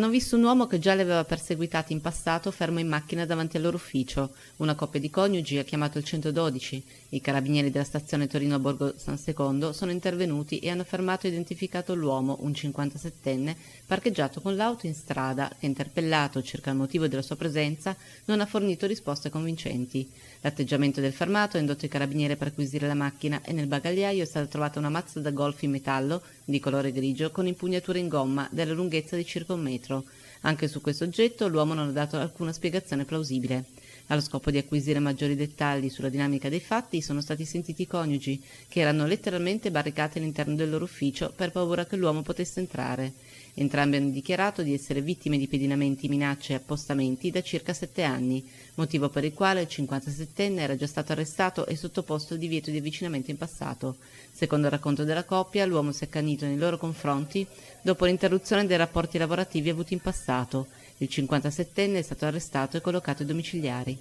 Hanno visto un uomo che già li aveva perseguitati in passato fermo in macchina davanti al loro ufficio. Una coppia di coniugi ha chiamato il 112. I carabinieri della stazione Torino Borgo San Secondo sono intervenuti e hanno fermato e identificato l'uomo, un 57enne, parcheggiato con l'auto in strada, che interpellato circa il motivo della sua presenza non ha fornito risposte convincenti. L'atteggiamento del fermato ha indotto i carabinieri per acquisire la macchina e nel bagagliaio è stata trovata una mazza da golf in metallo di colore grigio con impugnature in gomma della lunghezza di circa un metro anche su questo oggetto l'uomo non ha dato alcuna spiegazione plausibile. Allo scopo di acquisire maggiori dettagli sulla dinamica dei fatti sono stati sentiti i coniugi, che erano letteralmente barricati all'interno del loro ufficio per paura che l'uomo potesse entrare. Entrambi hanno dichiarato di essere vittime di pedinamenti, minacce e appostamenti da circa sette anni, motivo per il quale il 57enne era già stato arrestato e sottoposto al divieto di avvicinamento in passato. Secondo il racconto della coppia, l'uomo si è accanito nei loro confronti dopo l'interruzione dei rapporti lavorativi avuti in passato il 57enne è stato arrestato e collocato ai domiciliari.